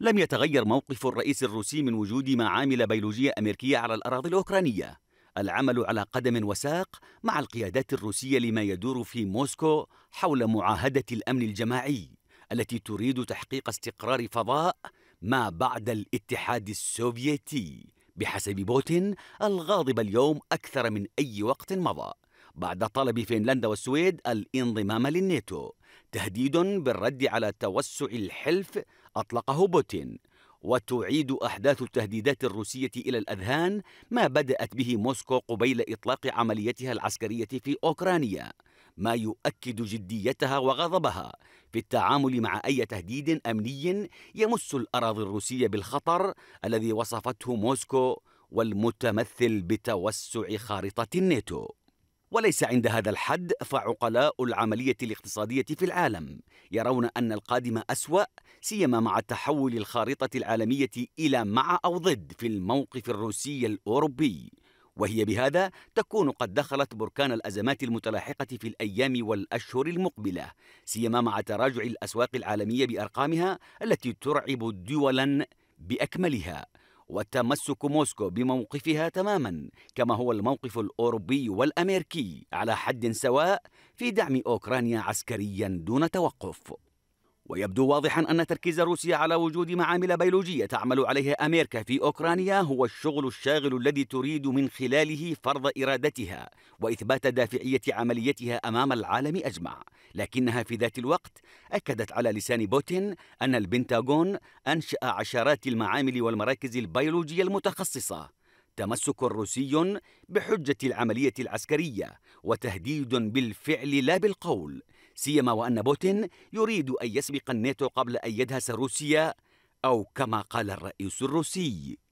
لم يتغير موقف الرئيس الروسي من وجود معامل بيولوجية أمريكية على الأراضي الأوكرانية العمل على قدم وساق مع القيادات الروسية لما يدور في موسكو حول معاهدة الأمن الجماعي التي تريد تحقيق استقرار فضاء ما بعد الاتحاد السوفيتي بحسب بوتين الغاضب اليوم أكثر من أي وقت مضى بعد طلب فنلندا والسويد الانضمام للناتو تهديد بالرد على توسع الحلف أطلقه بوتين وتعيد أحداث التهديدات الروسية إلى الأذهان ما بدأت به موسكو قبيل إطلاق عمليتها العسكرية في أوكرانيا ما يؤكد جديتها وغضبها في التعامل مع أي تهديد أمني يمس الأراضي الروسية بالخطر الذي وصفته موسكو والمتمثل بتوسع خارطة الناتو وليس عند هذا الحد فعقلاء العملية الاقتصادية في العالم يرون أن القادم أسوأ سيما مع تحول الخارطة العالمية إلى مع أو ضد في الموقف الروسي الأوروبي وهي بهذا تكون قد دخلت بركان الأزمات المتلاحقة في الأيام والأشهر المقبلة سيما مع تراجع الأسواق العالمية بأرقامها التي ترعب دولا بأكملها وتمسك موسكو بموقفها تماما كما هو الموقف الأوروبي والأمريكي على حد سواء في دعم أوكرانيا عسكريا دون توقف ويبدو واضحا أن تركيز روسيا على وجود معامل بيولوجية تعمل عليها أمريكا في أوكرانيا هو الشغل الشاغل الذي تريد من خلاله فرض إرادتها وإثبات دافعية عمليتها أمام العالم أجمع لكنها في ذات الوقت أكدت على لسان بوتين أن البنتاغون أنشأ عشرات المعامل والمراكز البيولوجية المتخصصة تمسك روسي بحجة العملية العسكرية وتهديد بالفعل لا بالقول سيما وأن بوتين يريد أن يسبق الناتو قبل أن يدهس روسيا أو كما قال الرئيس الروسي